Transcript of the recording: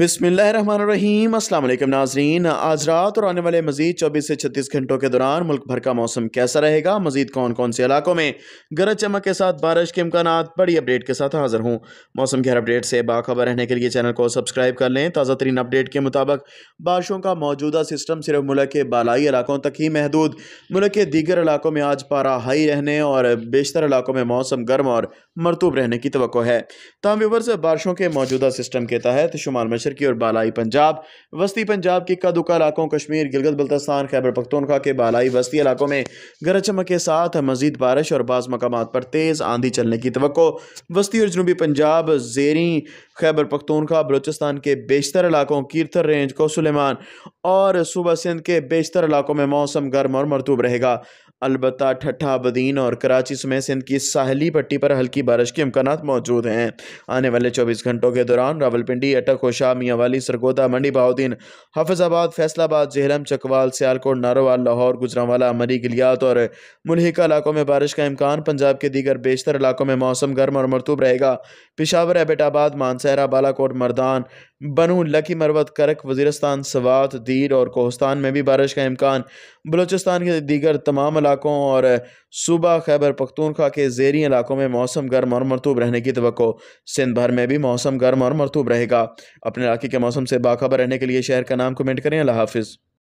बसमीम अल्लाम नाजरीन आज रात और आने वाले मजीद चौबीस से छत्तीस घंटों के दौरान मुल्क भर का मौसम कैसा रहेगा मजीद कौन कौन से इलाकों में गरज चमक के साथ बारिश के इम्कान बड़ी अपडेट के साथ हाजिर हूँ मौसम के हर अपडेट से बाखबर रहने के लिए चैनल को सब्सक्राइब कर लें ताज़ा तरीन अपडेट के मुताबिक बारिशों का मौजूदा सिस्टम सिर्फ मुल्क के बालाई इलाकों तक ही महदूद मुल्क के दीगर इलाकों में आज पारा हाई रहने और बेशतर इलाकों में मौसम गर्म और मरतूब रहने की तो है तमाम व्यूवर बारिशों के मौजूदा सिस्टम के तहत शुमाल में मिस्र की और बालाई पंजाब वस्ती पंजाब के कदुका इलाकों कश्मीर गिलगत बल्तस्तान खैबर पख्तूनखा के बालाई वस्ती इलाकों में गरज चमक के साथ मजीद बारिश और बाज़ मकाम पर तेज़ आंधी चलने की तो वस्ती और जनूबी पंजाब जेरी खैबर पख्तूनखा बलोचिस्तान के बेशतर इलाकों कीर्थर रेंज को सुलेमान और सूबा सिंध के बेशतर इलाकों में मौसम गर्म और मरतूब रहेगा अलबत् ठट्ठा बदीन और कराची समेत सिंध की साहली पट्टी पर हल्की बारिश के इम्कान मौजूद हैं आने वाले चौबीस घंटों के दौरान रावलपिंडी अटक होशा मियाँवाली सरगोदा मंडी बहाउद्दीन हाफिजाबाद फैसलाबाद जहलम चकवाल सियालकोट नारोवाल लाहौर गुजरावाला मरी गलियात और मुलहिका इलाकों में बारिश का इम्कान पंजाब के दीगर बेशतर इलाकों में मौसम गर्म और मरतूब रहेगा पिशावर एबेटाबाद मानसहरा बालाकोट मरदान बनू लकी मरवत करक वजीरस्तान सवात दीर और कोहस्तान में भी बारिश का इम्कान बलूचिस्तान के दीगर तमाम इलाकों और सूबा खैबर पख्तूनखा के जेरी इलाकों में मौसम गर्म और मरतूब रहने की तो सिंध भर में भी मौसम गर्म और मरतूब रहेगा अपने इलाके के मौसम से बाखबर रहने के लिए शहर का नाम कमेंट करें अल्लाह हाफिज़